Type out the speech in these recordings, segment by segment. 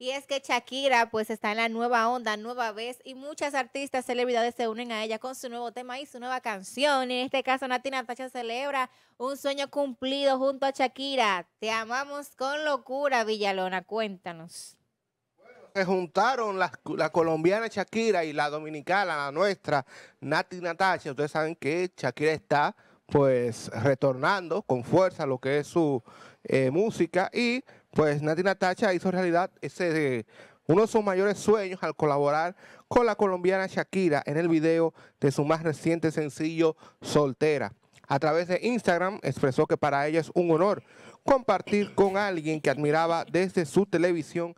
Y es que Shakira pues está en la nueva onda, nueva vez y muchas artistas, celebridades se unen a ella con su nuevo tema y su nueva canción. Y En este caso Nati Natacha celebra un sueño cumplido junto a Shakira. Te amamos con locura, Villalona, cuéntanos. Bueno, se juntaron la, colombiana Shakira y la dominicana, la nuestra, Nati Natacha. Ustedes saben que Shakira está pues retornando con fuerza lo que es su eh, música y pues Nati Natacha hizo realidad ese, uno de sus mayores sueños al colaborar con la colombiana Shakira en el video de su más reciente sencillo Soltera. A través de Instagram expresó que para ella es un honor compartir con alguien que admiraba desde su televisión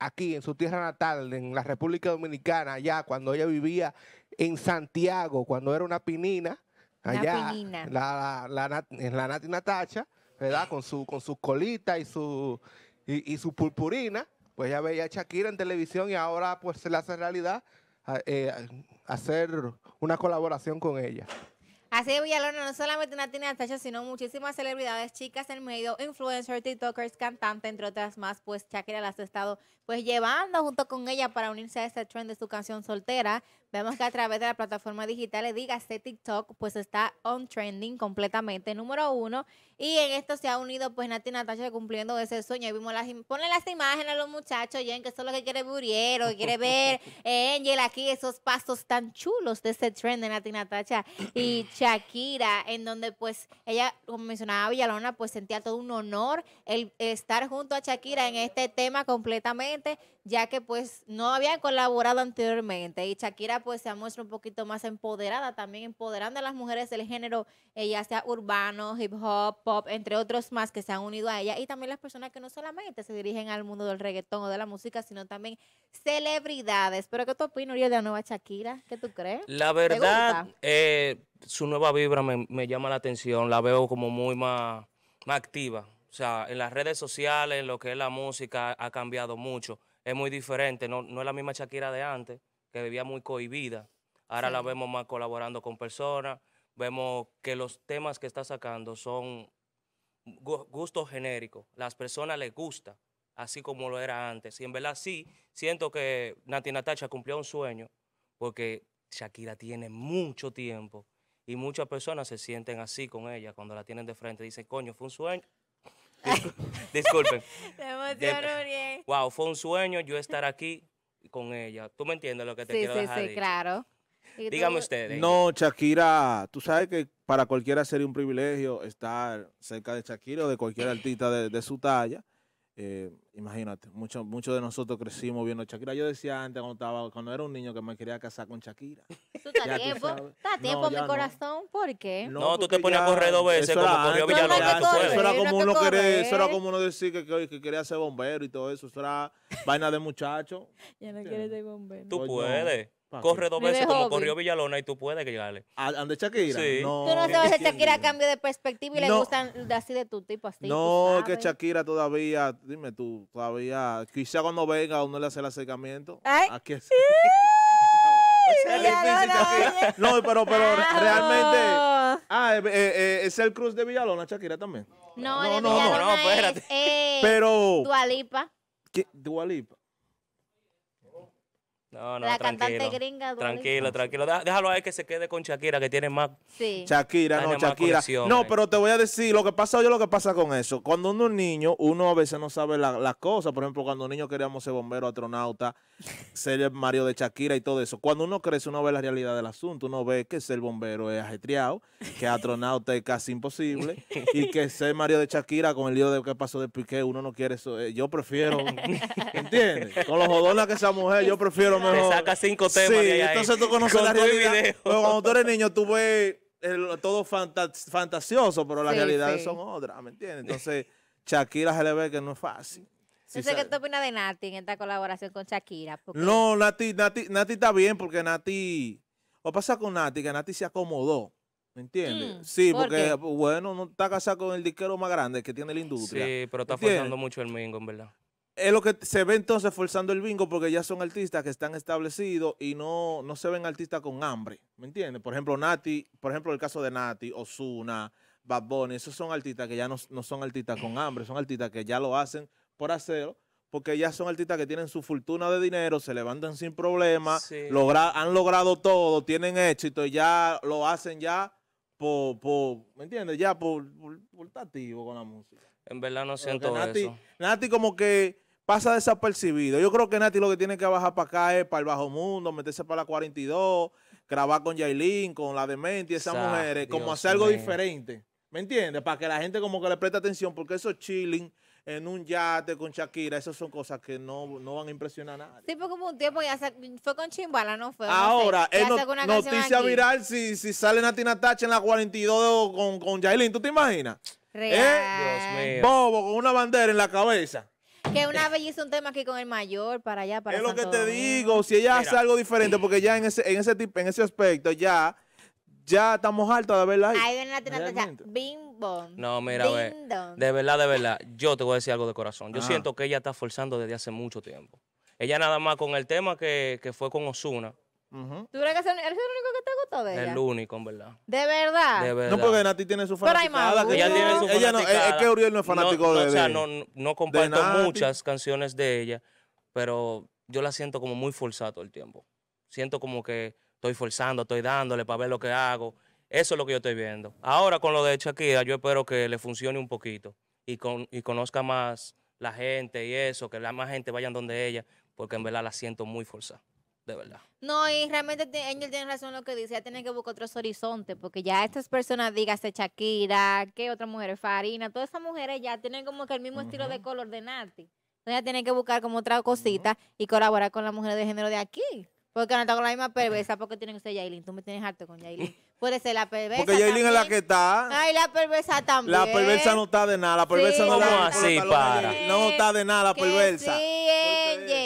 aquí en su tierra natal, en la República Dominicana, allá cuando ella vivía en Santiago, cuando era una pinina, allá, la, la, la Nati Natacha con su, con su colita y su, y, su purpurina. Pues ya veía a Shakira en televisión y ahora pues se le hace realidad eh, hacer una colaboración con ella. Así es, Villalona, no solamente una Tina atachos, sino muchísimas celebridades, chicas en medio, influencers, tiktokers, cantantes, entre otras más, pues Shakira las ha estado pues llevando junto con ella para unirse a este trend de su canción soltera, Vemos que a través de la plataforma digital, le dígase este TikTok, pues está on trending completamente, número uno. Y en esto se ha unido pues Nati y cumpliendo ese sueño. Y vimos las, ponen las imágenes a los muchachos, en que eso es lo que quiere Buriero, quiere ver eh, Angel aquí, esos pasos tan chulos de ese trend de Nati Natacha y Shakira, en donde pues ella, como mencionaba Villalona, pues sentía todo un honor el estar junto a Shakira en este tema completamente, ya que pues no habían colaborado anteriormente. Y Shakira pues se muestra un poquito más empoderada, también empoderando a las mujeres del género, eh, ya sea urbano, hip hop, pop, entre otros más que se han unido a ella. Y también las personas que no solamente se dirigen al mundo del reggaetón o de la música, sino también celebridades. Pero ¿qué tú opinas, de la nueva Shakira? ¿Qué tú crees? La verdad, eh, su nueva vibra me, llama la atención, la veo como muy más, activa. O sea, en las redes sociales, en lo que es la música, ha cambiado mucho. Es muy diferente, no, no es la misma Shakira de antes que vivía muy cohibida. Ahora la vemos más colaborando con personas, vemos que los temas que está sacando son gustos genéricos, las personas les gusta, así como lo era antes. Y en verdad sí, siento que Nati Natacha cumplió un sueño, porque Shakira tiene mucho tiempo y muchas personas se sienten así con ella cuando la tienen de frente, dicen, coño, fue un sueño. Disculpen. Se emocionó bien. Wow, fue un sueño yo estar aquí con ella. ¿Tú me entiendes lo que te quiero dejar Sí, claro. Dígame ustedes. No, Shakira, tú sabes que para cualquiera sería un privilegio estar cerca de Shakira o de cualquier artista de, de su talla. Eh, imagínate, muchos de nosotros crecimos viendo Shakira. Yo decía antes cuando, estaba, cuando era un niño que me quería casar con Shakira. Eso está tiempo, a tiempo mi corazón, ¿por qué? No, tú te ponías a correr dos veces como corrió Villalobos. ¿eh? Eso era como uno querer, eso era como uno decir que, quería ser bombero y todo eso. Eso era vaina de muchacho. Ya no quieres ser bombero. Tú pues puedes. Corre dos veces como corrió Villalona y tú puedes que llegarle. ¿Ande Shakira? Sí. No, tú no sabes si Shakira cambia de perspectiva y le gustan así de tu tipo así. No, es que Shakira todavía, dime tú, todavía, quizá cuando venga uno le hace el acercamiento. Ay. Aquí sí. no, pero, pero realmente. Ah, eh, eh, eh, es el cruz de Villalona, Shakira también. No, no, de no, no, espérate. Es, eh, pero. Dualipa. ¿Qué? Dualipa. No, no, la cantante gringa. Tranquilo, tranquilo. Déjalo ahí que se quede con Shakira, que tiene más. Sí. Shakira, no, Shakira. No, pero te voy a decir lo que pasa yo, lo que pasa con eso. Cuando uno es niño, uno a veces no sabe las cosas. Por ejemplo, cuando un niño queríamos ser bombero, astronauta, ser Mario de Shakira y todo eso. Cuando uno crece, uno ve la realidad del asunto. Uno ve que ser bombero es ajetreado, que astronauta es casi imposible y que ser Mario de Shakira con el lío de que pasó de Piqué, uno no quiere eso. Eh, yo prefiero, ¿entiendes? Con los jodones que esa mujer, yo prefiero saca cinco temas. entonces tú conoces la realidad. cuando tú eres niño, tú ves todo fantasioso, pero las realidades son otras, ¿me Entonces, Shakira se le ve que no es fácil. Sí sé qué opinas de Nati en esta colaboración con Shakira. No, Nati, Nati, está bien porque Nati. O pasa con Nati, que Nati se acomodó. ¿Me entiendes? Mm, sí, porque, bueno, no está casado con el disquero más grande que tiene la industria. Sí, pero está forzando mucho el mingo, en verdad es lo que se ve entonces forzando el bingo porque ya son artistas que están establecidos y no, no se ven artistas con hambre, ¿me entiendes? Por ejemplo, Nati, por ejemplo, el caso de Nati, Osuna, Bad Bunny, esos son artistas que ya no, no son artistas con hambre, son artistas que ya lo hacen por hacerlo porque ya son artistas que tienen su fortuna de dinero, se levantan sin problemas, han logrado todo, tienen éxito, y ya lo hacen ya por, ¿me entiendes? Ya por, por, con la música. En verdad no siento Nati, Nati como que pasa desapercibido. Yo creo que Nati lo que tiene que bajar para acá es para el bajo mundo, meterse para la 42, grabar con Jailin con la Dementi, esas mujeres, como hacer algo diferente. ¿Me entiendes? Para que la gente como que le preste atención, porque eso chilling en un yate con Shakira, esas son cosas que no, van a impresionar a nadie. Sí, fue como un tiempo ya fue con Chimbala, no fue. Ahora, es noticia viral si, si sale Nati Natacha en la 42 con, con Yailin, ¿tú te imaginas? ¿Eh? Dios mío. Bobo con una bandera en la cabeza que una vez hice un tema aquí con el mayor para allá, para Es lo que te digo, si ella hace algo diferente, porque ya en ese, en ese tipo, en ese aspecto, ya, ya estamos hartos de verdad ahí. la No, mira, de verdad, de verdad, yo te voy a decir algo de corazón. Yo ah. siento que ella está forzando desde hace mucho tiempo. Ella nada más con el tema que, que fue con Osuna, ¿Tú eres el único que te gustó de ella? El único, en verdad. ¿De verdad? De verdad. No, porque Nati tiene su fanaticada. Que ella tiene Ella no, es, que Uriel no es fanático de ella. O sea, no, no comparto muchas canciones de ella, pero yo la siento como muy forzada todo el tiempo. Siento como que estoy forzando, estoy dándole para ver lo que hago. Eso es lo que yo estoy viendo. Ahora con lo de Shakira, yo espero que le funcione un poquito y, con, conozca más la gente y eso, que la más gente vaya donde ella, porque en verdad la siento muy forzada de verdad. No, y realmente Angel tiene razón lo que dice, ya tienen que buscar otros horizontes, porque ya estas personas, dígase Shakira, que otras mujeres, Farina, todas esas mujeres ya tienen como que el mismo estilo de color de Nati. Entonces ya tienen que buscar como otra cosita y colaborar con las mujeres de género de aquí. Porque no está con la misma perversa, porque tiene que ser Yailin. Tú me tienes harto con Yailin. Puede ser la perversa. Porque Yailin es la que está. Ay, la perversa también. La perversa no está de nada. La perversa no está así, para. No está de nada la perversa.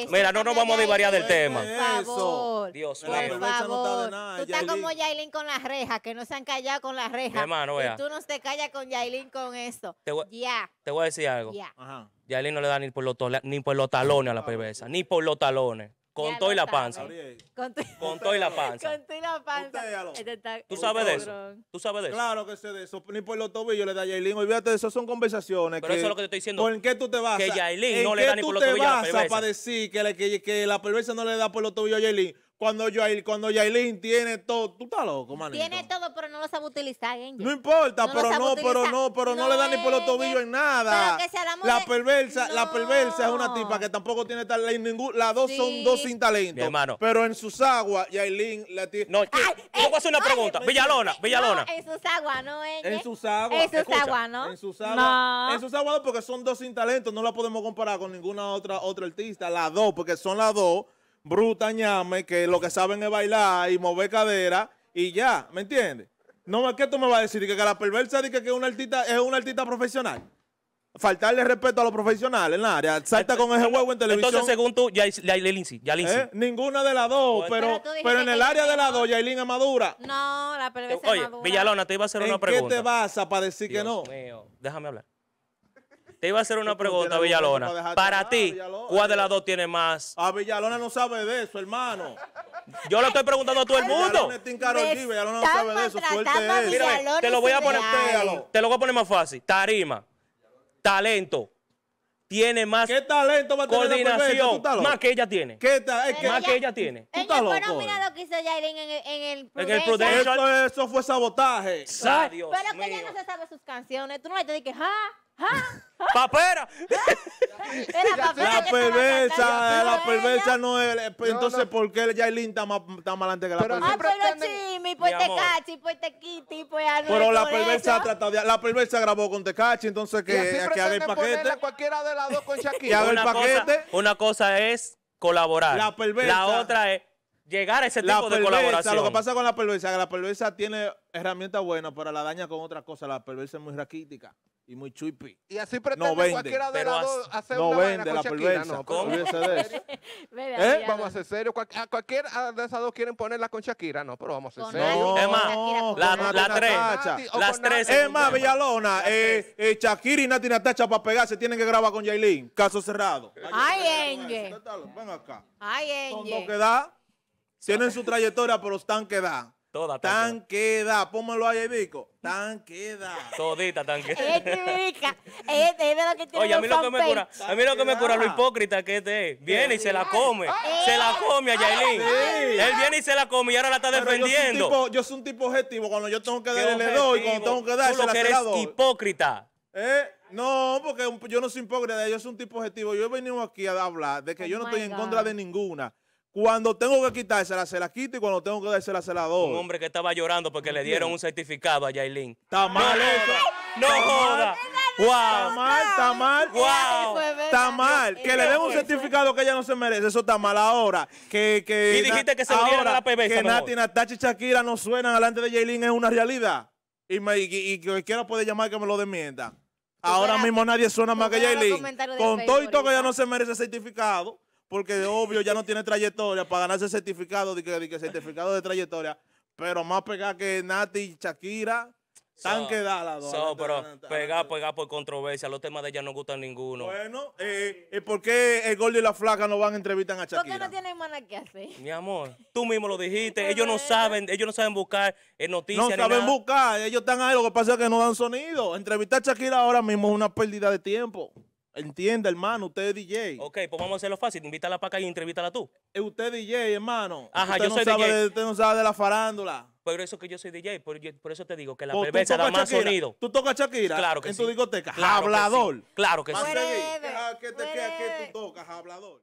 Mira, no nos vamos a divariar del tema. Por favor. Dios Por favor. No está de nada, tú estás como Yailin con las rejas, que no se han callado con las rejas. hermano, vea. tú no te callas con Yailin con eso. Ya. Te voy a decir algo. Ya. Ajá. Yailin no le da ni por los, ni por los talones a la ah, perversa. Ni por los talones. Con todo y la panza. Con todo y la panza. Con todo y la panza. Este ¿Tú sabes de eso? ¿Tú sabes de eso? Claro que sé de eso. Ni por los tobillos le da a Yailin. Olvídate de eso, son conversaciones. Pero eso es lo que te estoy diciendo. ¿Por qué tú te vas? Que no le da ni por los tobillos a la qué tú te vas para decir que la, perversa no le da por los tobillos a Yailin? Cuando, Yail, cuando Yailin tiene todo, tú estás loco, manito. Tiene todo, pero no lo sabe utilizar, No importa, pero, no, pero no, pero no, le da ni por los tobillos en nada. la, perversa, la perversa es una tipa que tampoco tiene tal, Ningún, las dos son dos sin talento. hermano. Pero en sus aguas, Yailin la tiene. No, a hacer una pregunta. Villalona, Villalona. en sus aguas, no, En sus aguas. En sus aguas, ¿no? En sus aguas. En sus aguas, porque son dos sin talento. No la podemos comparar con ninguna otra, otra artista. Las dos, porque son las dos bruta, ñame, que lo que saben es bailar y mover cadera y ya, ¿me entiendes? No más que tú me vas a decir que, que la perversa dice que, que una artista, es una artista profesional. Faltarle respeto a los profesionales en la área. Salta con ese huevo en televisión. Entonces, según tú, Yailin ¿Eh? Ninguna de las dos, pero, pero, en el área de las dos, Yailin es madura. No, la perversa es Oye, Villalona, te iba a hacer una pregunta. ¿Qué te vas para decir que no? Déjame hablar. Te iba a hacer una pregunta, Villalona. Para, ti, ¿cuál de las dos tiene más? A ah, Villalona no sabe de eso, hermano. Yo le estoy preguntando a todo el mundo. Villalona no sabe de te lo voy a poner, te lo voy a poner más fácil. Tarima, talento, tiene más ¿Qué talento va a tener coordinación, más que ella tiene. ¿Qué tal? más que ella tiene. ¿Tú estás loco? Pero mira lo que hizo Jairín en el, en el Eso, fue sabotaje. Ay, Dios pero que ella no se sabe sus canciones. Tú no le te dices, ja papera. La perversa, la, perversa no es. Entonces, ¿por qué Jailin está más, adelante que la perversa? Ah, pero pues Tecachi, pues Tequiti, pues Pero la perversa ha tratado de. La perversa grabó con Tecachi, entonces que, haga el paquete. cualquiera de las dos con Shakira. Que el paquete. una cosa es colaborar. La otra es llegar a ese tipo de colaboración. Lo que pasa con la perversa que la perversa tiene herramientas buenas, pero la daña con otra cosa. La perversa es muy raquítica y muy chupi. Y así pretende no cualquiera de las dos hacer no una vende, vaina la perversa. ¿Eh? Vamos a ser serios. cualquiera de esas dos quieren ponerla con Shakira. No, pero vamos a ser serios. No, es la, tres. las tres. Es más, Villalona, eh, eh, Shakira y Nati Natacha para pegarse tienen que grabar con Jailin. Caso cerrado. Ay, Enge! Ven acá. Ay, Engie ¿Cómo queda? Tienen su trayectoria, pero están queda. Toda quedadas. Pónmelo ahí, Vico. queda. Todita tan queda. es lo que tiene Oye, a mí lo que me cura, a mí lo que me cura lo ah. hipócrita que este es. Viene y se la come. Se la come a Yailin. Él viene y se la come y ahora la está defendiendo. Yo soy un tipo, objetivo. Cuando yo tengo que darle, le doy. Cuando tengo que dar, Tú lo que eres hipócrita. ¿Eh? No, porque yo no soy hipócrita, yo soy un tipo objetivo. Yo he venido aquí a hablar de que oh yo no estoy en contra de ninguna. Cuando tengo que quitársela, se la quito y cuando tengo que dársela, se la doy. Un hombre que estaba llorando porque le dieron un certificado a Yailin. Está mal eso. No joda. Está mal, está mal. Está mal. Que le den un certificado que ella no se merece. Eso está mal ahora. Que, que y dijiste que se lo a la PB. Que Nati, Natacha y Shakira no suenan delante de Yailin es una realidad. Y, me, y, que quiera puede llamar que me lo desmienta. Ahora mismo nadie suena más que Yailin. Con todo y todo que ella no se merece certificado porque obvio ya no tiene trayectoria para ganarse certificado, de que, certificado de trayectoria, pero más pegar que Nati y Shakira. Tan quedadas las pero pegar, pegar por controversia. Los temas de ella no gustan ninguno. Bueno, eh, ¿y ¿por qué el gordo y la flaca no van a entrevistar a Shakira? Porque no tienen nada que hacer. Mi amor, tú mismo lo dijiste. ellos no saben, ellos no saben buscar eh, noticias. No saben buscar. Ellos están ahí. Lo que pasa es que no dan sonido. Entrevistar a Shakira ahora mismo es una pérdida de tiempo. Entiende, hermano, usted es DJ. Ok, pues vamos a hacerlo fácil. Invítala para acá y entrevítala tú. Eh, es usted DJ, hermano. Ajá, yo no soy DJ. Usted no sabe de la farándula. Por eso que yo soy DJ, por, eso te digo que la pues perversa da más sonido. ¿Tú tocas Shakira? Claro que sí. En tu discoteca. Hablador. Claro que sí. ¿Qué te queda que tú tocas? Hablador.